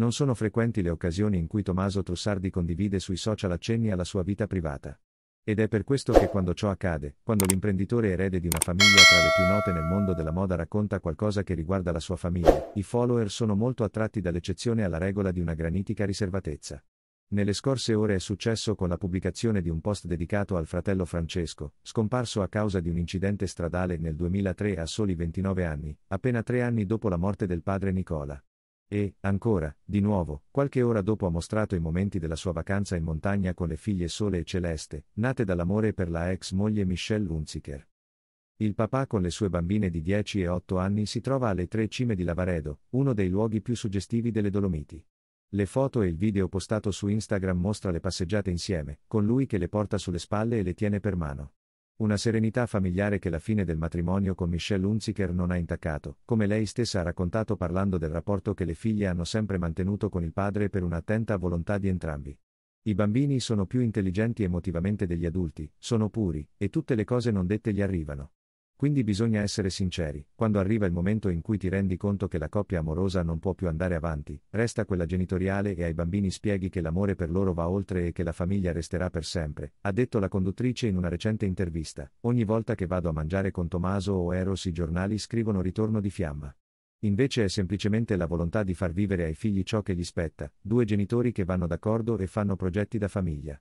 Non sono frequenti le occasioni in cui Tommaso Trussardi condivide sui social accenni alla sua vita privata. Ed è per questo che quando ciò accade, quando l'imprenditore erede di una famiglia tra le più note nel mondo della moda racconta qualcosa che riguarda la sua famiglia, i follower sono molto attratti dall'eccezione alla regola di una granitica riservatezza. Nelle scorse ore è successo con la pubblicazione di un post dedicato al fratello Francesco, scomparso a causa di un incidente stradale nel 2003 a soli 29 anni, appena tre anni dopo la morte del padre Nicola. E, ancora, di nuovo, qualche ora dopo ha mostrato i momenti della sua vacanza in montagna con le figlie Sole e Celeste, nate dall'amore per la ex moglie Michelle Hunziker. Il papà con le sue bambine di 10 e 8 anni si trova alle tre cime di Lavaredo, uno dei luoghi più suggestivi delle Dolomiti. Le foto e il video postato su Instagram mostra le passeggiate insieme, con lui che le porta sulle spalle e le tiene per mano. Una serenità familiare che la fine del matrimonio con Michelle Hunziker non ha intaccato, come lei stessa ha raccontato parlando del rapporto che le figlie hanno sempre mantenuto con il padre per un'attenta volontà di entrambi. I bambini sono più intelligenti emotivamente degli adulti, sono puri, e tutte le cose non dette gli arrivano. Quindi bisogna essere sinceri, quando arriva il momento in cui ti rendi conto che la coppia amorosa non può più andare avanti, resta quella genitoriale e ai bambini spieghi che l'amore per loro va oltre e che la famiglia resterà per sempre, ha detto la conduttrice in una recente intervista. Ogni volta che vado a mangiare con Tommaso o Eros i giornali scrivono ritorno di fiamma. Invece è semplicemente la volontà di far vivere ai figli ciò che gli spetta, due genitori che vanno d'accordo e fanno progetti da famiglia.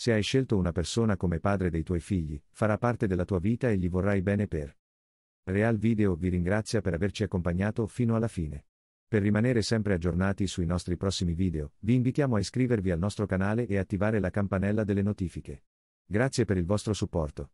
Se hai scelto una persona come padre dei tuoi figli, farà parte della tua vita e gli vorrai bene per. Real Video vi ringrazia per averci accompagnato fino alla fine. Per rimanere sempre aggiornati sui nostri prossimi video, vi invitiamo a iscrivervi al nostro canale e attivare la campanella delle notifiche. Grazie per il vostro supporto.